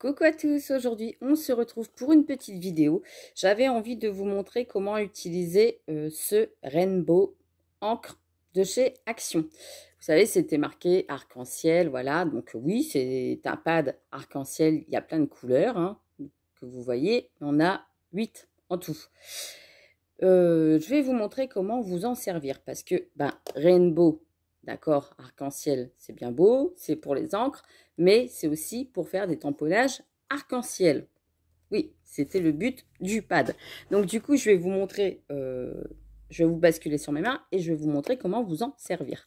Coucou à tous, aujourd'hui on se retrouve pour une petite vidéo. J'avais envie de vous montrer comment utiliser euh, ce Rainbow encre de chez Action. Vous savez, c'était marqué arc-en-ciel, voilà. Donc oui, c'est un pad arc-en-ciel, il y a plein de couleurs hein, que vous voyez. On a 8 en tout. Euh, je vais vous montrer comment vous en servir parce que ben, Rainbow D'accord Arc-en-ciel, c'est bien beau, c'est pour les encres, mais c'est aussi pour faire des tamponnages arc-en-ciel. Oui, c'était le but du pad. Donc du coup, je vais vous montrer, euh, je vais vous basculer sur mes mains et je vais vous montrer comment vous en servir.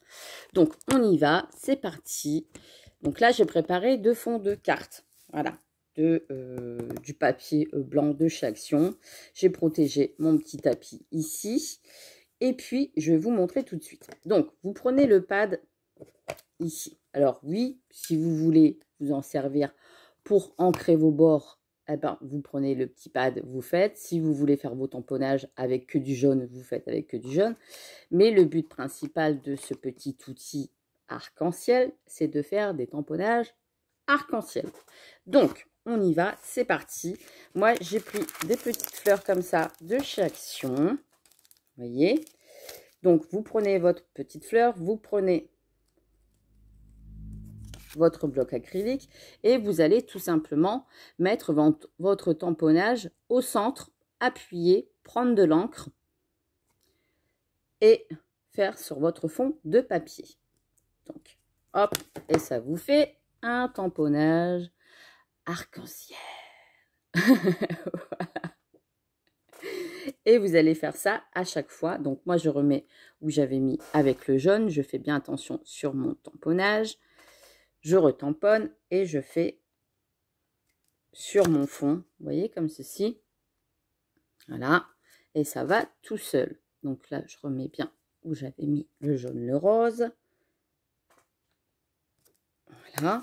Donc on y va, c'est parti. Donc là, j'ai préparé deux fonds de cartes. Voilà, de, euh, du papier euh, blanc de chaque J'ai protégé mon petit tapis ici. Et puis, je vais vous montrer tout de suite. Donc, vous prenez le pad ici. Alors oui, si vous voulez vous en servir pour ancrer vos bords, eh ben, vous prenez le petit pad, vous faites. Si vous voulez faire vos tamponnages avec que du jaune, vous faites avec que du jaune. Mais le but principal de ce petit outil arc-en-ciel, c'est de faire des tamponnages arc-en-ciel. Donc, on y va, c'est parti. Moi, j'ai pris des petites fleurs comme ça de chez Action. Vous voyez donc, vous prenez votre petite fleur, vous prenez votre bloc acrylique et vous allez tout simplement mettre votre tamponnage au centre, appuyer, prendre de l'encre et faire sur votre fond de papier. Donc, hop, et ça vous fait un tamponnage arc-en-ciel. et vous allez faire ça à chaque fois. Donc moi je remets où j'avais mis avec le jaune, je fais bien attention sur mon tamponnage, je retamponne et je fais sur mon fond, vous voyez comme ceci, voilà, et ça va tout seul. Donc là je remets bien où j'avais mis le jaune, le rose, voilà,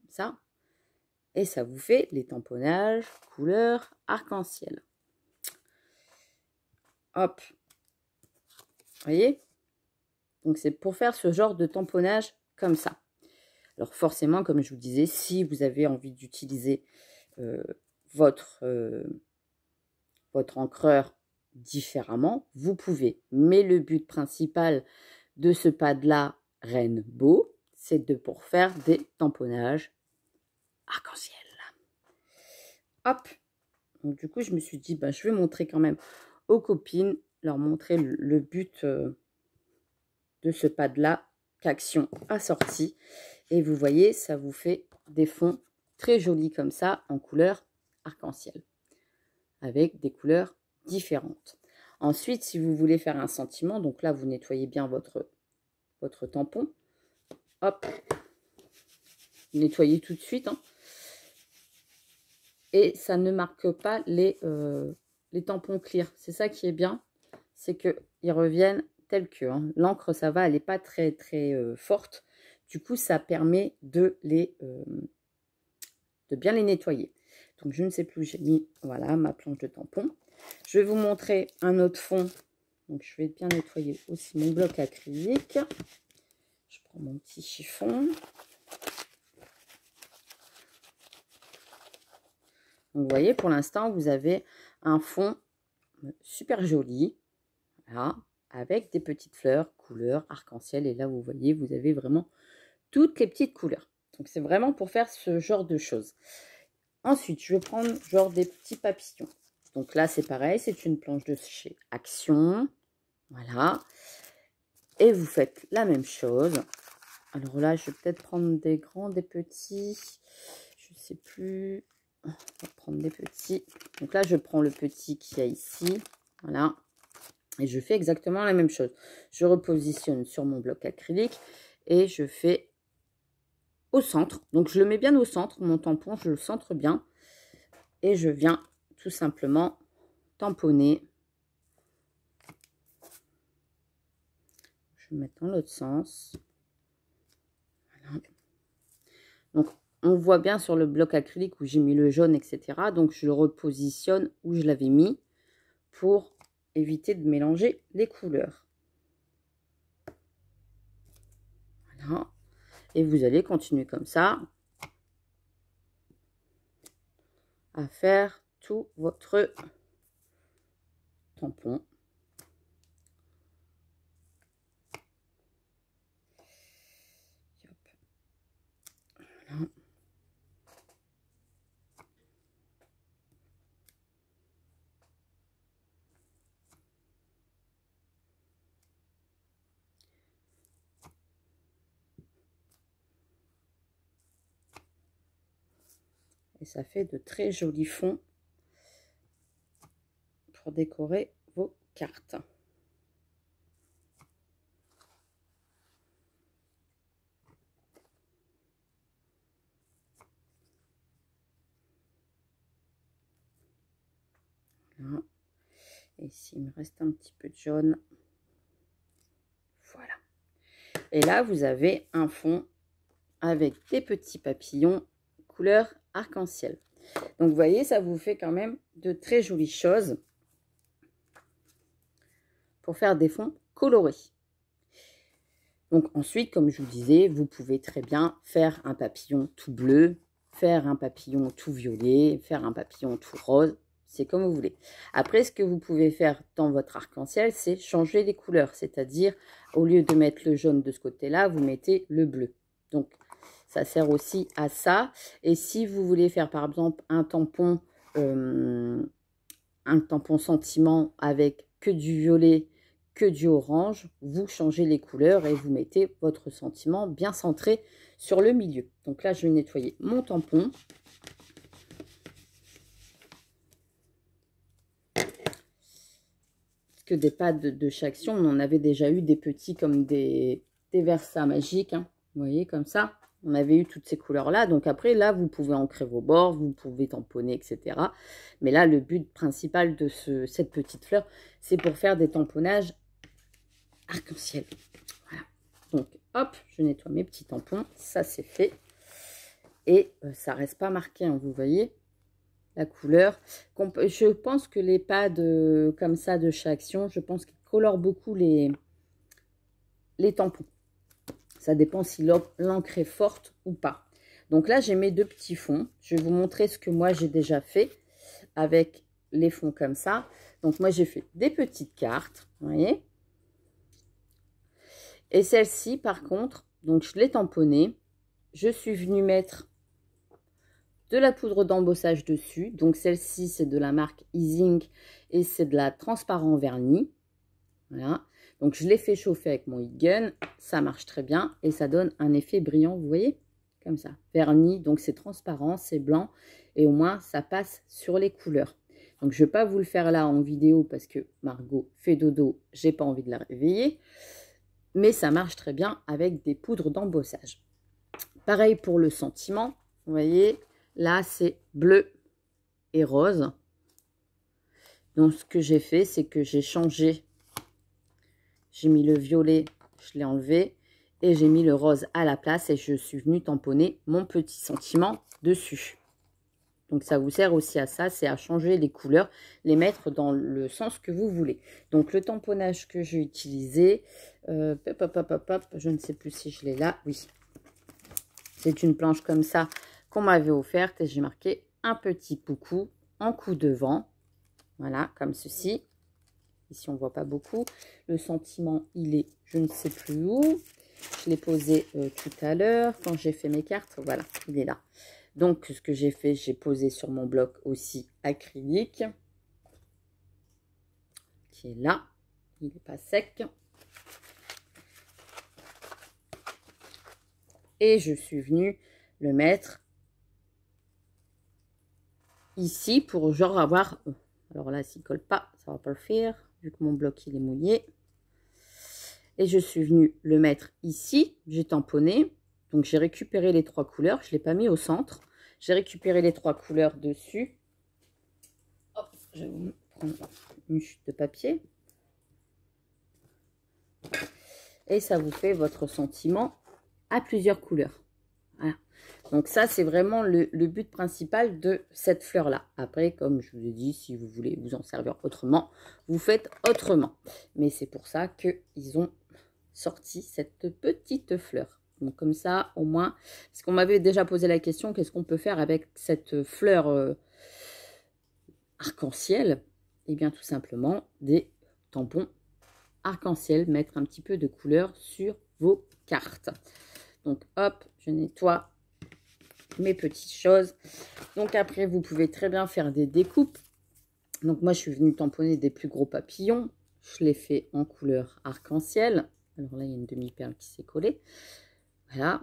comme ça, et ça vous fait les tamponnages couleur arc-en-ciel. Hop. Vous voyez Donc, c'est pour faire ce genre de tamponnage comme ça. Alors, forcément, comme je vous disais, si vous avez envie d'utiliser euh, votre, euh, votre encreur différemment, vous pouvez. Mais le but principal de ce pad-là, Beau, c'est de pour faire des tamponnages arc-en-ciel. Hop Donc, du coup, je me suis dit, ben, je vais montrer quand même aux copines, leur montrer le but euh, de ce pad-là qu'Action a sorti. Et vous voyez, ça vous fait des fonds très jolis comme ça, en couleur arc-en-ciel, avec des couleurs différentes. Ensuite, si vous voulez faire un sentiment, donc là, vous nettoyez bien votre, votre tampon. Hop, nettoyez tout de suite. Hein. Et ça ne marque pas les, euh, les tampons clear. C'est ça qui est bien, c'est que ils reviennent tels que. Hein. L'encre, ça va, elle n'est pas très très euh, forte. Du coup, ça permet de les euh, de bien les nettoyer. Donc, je ne sais plus j'ai mis voilà, ma planche de tampons. Je vais vous montrer un autre fond. Donc, je vais bien nettoyer aussi mon bloc acrylique. Je prends mon petit chiffon. Vous voyez, pour l'instant, vous avez un fond super joli, voilà, avec des petites fleurs, couleurs, arc-en-ciel. Et là, vous voyez, vous avez vraiment toutes les petites couleurs. Donc, c'est vraiment pour faire ce genre de choses. Ensuite, je vais prendre genre des petits papillons. Donc là, c'est pareil, c'est une planche de chez Action. Voilà. Et vous faites la même chose. Alors là, je vais peut-être prendre des grands, des petits. Je sais plus prendre des petits. Donc là, je prends le petit qui est a ici. Voilà. Et je fais exactement la même chose. Je repositionne sur mon bloc acrylique et je fais au centre. Donc, je le mets bien au centre. Mon tampon, je le centre bien. Et je viens tout simplement tamponner. Je vais dans l'autre sens. Voilà. Donc, on voit bien sur le bloc acrylique où j'ai mis le jaune, etc. Donc, je le repositionne où je l'avais mis pour éviter de mélanger les couleurs. Voilà. Et vous allez continuer comme ça à faire tout votre tampon. Et ça fait de très jolis fonds pour décorer vos cartes. Et s'il me reste un petit peu de jaune, voilà. Et là, vous avez un fond avec des petits papillons couleur arc-en-ciel. Donc, vous voyez, ça vous fait quand même de très jolies choses pour faire des fonds colorés. Donc ensuite, comme je vous disais, vous pouvez très bien faire un papillon tout bleu, faire un papillon tout violet, faire un papillon tout rose, c'est comme vous voulez. Après, ce que vous pouvez faire dans votre arc-en-ciel, c'est changer les couleurs, c'est-à-dire au lieu de mettre le jaune de ce côté-là, vous mettez le bleu. Donc ça sert aussi à ça. Et si vous voulez faire par exemple un tampon, euh, un tampon sentiment avec que du violet, que du orange, vous changez les couleurs et vous mettez votre sentiment bien centré sur le milieu. Donc là, je vais nettoyer mon tampon. que des pads de, chaque on en avait déjà eu des petits comme des, des versas magiques. Hein. vous voyez, comme ça on avait eu toutes ces couleurs-là. Donc après, là, vous pouvez ancrer vos bords, vous pouvez tamponner, etc. Mais là, le but principal de cette petite fleur, c'est pour faire des tamponnages arc-en-ciel. Voilà. Donc, hop, je nettoie mes petits tampons. Ça, c'est fait. Et euh, ça reste pas marqué, hein, vous voyez la couleur. Je pense que les pads comme ça de chez Action, je pense qu'ils colorent beaucoup les tampons. Ça dépend si l'encre est forte ou pas. Donc là, j'ai mes deux petits fonds. Je vais vous montrer ce que moi, j'ai déjà fait avec les fonds comme ça. Donc moi, j'ai fait des petites cartes, vous voyez. Et celle-ci, par contre, donc je l'ai tamponnée. Je suis venue mettre de la poudre d'embossage dessus. Donc celle-ci, c'est de la marque Easing et c'est de la transparent vernis. Voilà. Donc, je l'ai fait chauffer avec mon heat gun. Ça marche très bien et ça donne un effet brillant, vous voyez Comme ça, vernis. Donc, c'est transparent, c'est blanc et au moins, ça passe sur les couleurs. Donc, je ne vais pas vous le faire là en vidéo parce que Margot fait dodo. J'ai pas envie de la réveiller. Mais ça marche très bien avec des poudres d'embossage. Pareil pour le sentiment. Vous voyez, là, c'est bleu et rose. Donc, ce que j'ai fait, c'est que j'ai changé j'ai mis le violet, je l'ai enlevé. Et j'ai mis le rose à la place et je suis venue tamponner mon petit sentiment dessus. Donc ça vous sert aussi à ça, c'est à changer les couleurs, les mettre dans le sens que vous voulez. Donc le tamponnage que j'ai utilisé, euh, je ne sais plus si je l'ai là, oui. C'est une planche comme ça qu'on m'avait offerte et j'ai marqué un petit coucou en coup de vent. Voilà, comme ceci. Ici, on voit pas beaucoup. Le sentiment, il est je ne sais plus où. Je l'ai posé euh, tout à l'heure quand j'ai fait mes cartes. Voilà, il est là. Donc, ce que j'ai fait, j'ai posé sur mon bloc aussi acrylique. Qui est là. Il n'est pas sec. Et je suis venue le mettre ici pour genre avoir... Euh, alors là, s'il colle pas, ça va pas le faire que mon bloc il est mouillé. Et je suis venue le mettre ici, j'ai tamponné, donc j'ai récupéré les trois couleurs, je l'ai pas mis au centre. J'ai récupéré les trois couleurs dessus. je vais vous prendre une chute de papier. Et ça vous fait votre sentiment à plusieurs couleurs. Donc ça, c'est vraiment le, but principal de cette fleur-là. Après, comme je vous ai dit, si vous voulez vous en servir autrement, vous faites autrement. Mais c'est pour ça qu'ils ont sorti cette petite fleur. Donc comme ça, au moins, parce qu'on m'avait déjà posé la question, qu'est-ce qu'on peut faire avec cette fleur euh, arc-en-ciel Eh bien, tout simplement, des tampons arc-en-ciel, mettre un petit peu de couleur sur vos cartes. Donc hop, je nettoie mes petites choses. Donc après, vous pouvez très bien faire des découpes. Donc moi, je suis venue tamponner des plus gros papillons. Je les fais en couleur arc-en-ciel. Alors là, il y a une demi-perle qui s'est collée. Voilà.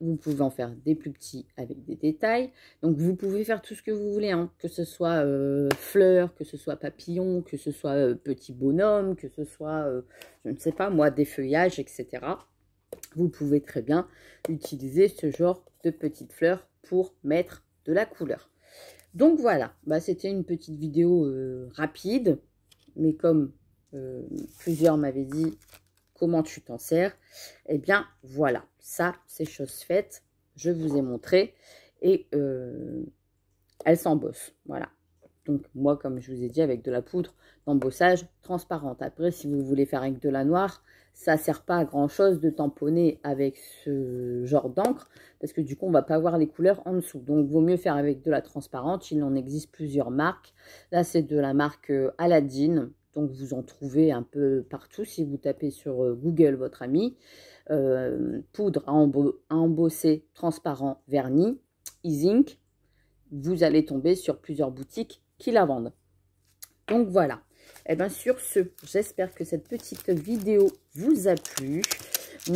Vous pouvez en faire des plus petits avec des détails. Donc, vous pouvez faire tout ce que vous voulez, hein. que ce soit euh, fleurs, que ce soit papillons, que ce soit euh, petit bonhomme que ce soit, euh, je ne sais pas moi, des feuillages, etc vous pouvez très bien utiliser ce genre de petites fleurs pour mettre de la couleur. Donc voilà, bah, c'était une petite vidéo euh, rapide, mais comme euh, plusieurs m'avaient dit comment tu t'en sers, eh bien voilà, ça c'est chose faite, je vous ai montré, et euh, elle s'embosse, voilà. Donc moi, comme je vous ai dit, avec de la poudre d'embossage transparente. Après, si vous voulez faire avec de la noire, ça sert pas à grand chose de tamponner avec ce genre d'encre parce que du coup on va pas avoir les couleurs en dessous donc vaut mieux faire avec de la transparente il en existe plusieurs marques là c'est de la marque euh, Aladdin donc vous en trouvez un peu partout si vous tapez sur euh, Google votre ami euh, poudre à, embosser transparent vernis e-zinc vous allez tomber sur plusieurs boutiques qui la vendent donc voilà et eh bien sur ce, j'espère que cette petite vidéo vous a plu.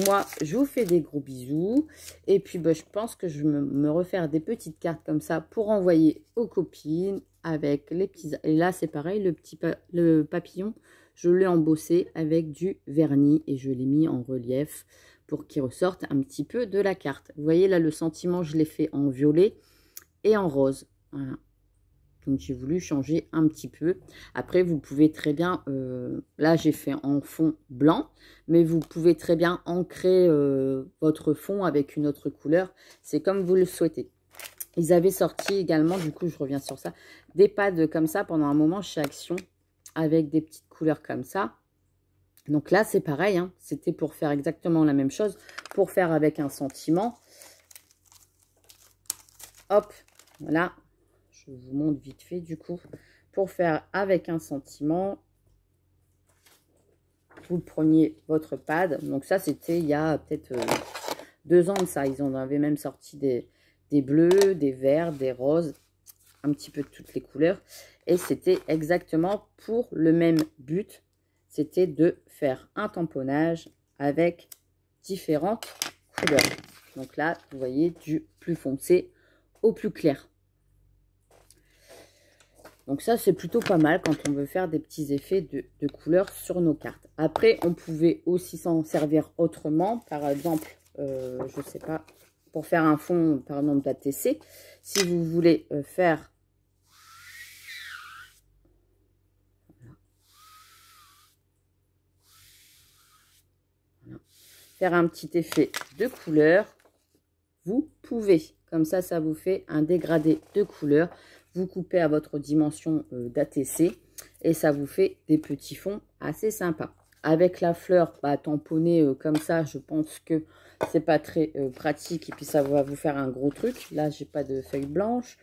Moi, je vous fais des gros bisous. Et puis, ben, je pense que je vais me, refaire des petites cartes comme ça pour envoyer aux copines avec les petits... Et là, c'est pareil, le petit le papillon, je l'ai embossé avec du vernis et je l'ai mis en relief pour qu'il ressorte un petit peu de la carte. Vous voyez là, le sentiment, je l'ai fait en violet et en rose. Voilà. Donc j'ai voulu changer un petit peu. Après, vous pouvez très bien, euh, là j'ai fait en fond blanc, mais vous pouvez très bien ancrer euh, votre fond avec une autre couleur. C'est comme vous le souhaitez. Ils avaient sorti également, du coup je reviens sur ça, des pads comme ça pendant un moment chez Action, avec des petites couleurs comme ça. Donc là, c'est pareil, hein. c'était pour faire exactement la même chose, pour faire avec un sentiment. Hop, voilà, je vous montre vite fait du coup, pour faire avec un sentiment, vous preniez votre pad. Donc ça, c'était il y a peut-être euh, deux ans de ça. Ils en avaient même sorti des, bleus, des verts, des roses, un petit peu de toutes les couleurs. Et c'était exactement pour le même but. C'était de faire un tamponnage avec différentes couleurs. Donc là, vous voyez, du plus foncé au plus clair. Donc ça, c'est plutôt pas mal quand on veut faire des petits effets de, couleurs sur nos cartes. Après, on pouvait aussi s'en servir autrement. Par exemple, euh, je ne sais pas, pour faire un fond par pas d'ATC, si vous voulez euh, faire... Faire un petit effet de couleur, vous pouvez. Comme ça, ça vous fait un dégradé de couleur vous coupez à votre dimension euh, d'ATC et ça vous fait des petits fonds assez sympas. Avec la fleur pas bah, tamponnée euh, comme ça, je pense que c'est pas très euh, pratique et puis ça va vous faire un gros truc. Là, j'ai pas de feuilles blanches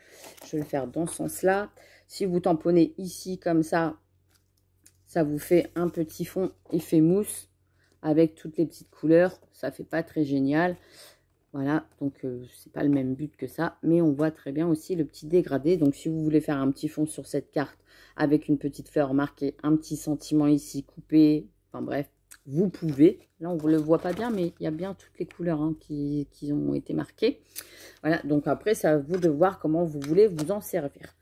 Je vais faire dans ce sens-là. Si vous tamponnez ici comme ça, ça vous fait un petit fond effet mousse avec toutes les petites couleurs. Ça fait pas très génial. Voilà, donc ce euh, c'est pas le même but que ça, mais on voit très bien aussi le petit dégradé. Donc si vous voulez faire un petit fond sur cette carte avec une petite fleur marquée, un petit sentiment ici coupé, enfin bref, vous pouvez. Là, on ne le voit pas bien, mais il y a bien toutes les couleurs hein, qui, ont été marquées. Voilà, donc après, c'est à vous de voir comment vous voulez vous en servir.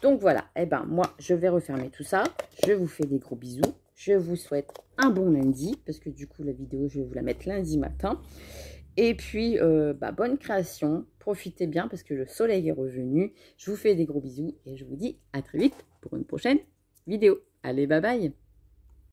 Donc voilà, eh ben moi, je vais refermer tout ça. Je vous fais des gros bisous. Je vous souhaite un bon lundi, parce que du coup, la vidéo, je vais vous la mettre lundi matin. Et puis, euh, bah, bonne création. Profitez bien parce que le soleil est revenu. Je vous fais des gros bisous et je vous dis à très vite pour une prochaine vidéo. Allez, bye bye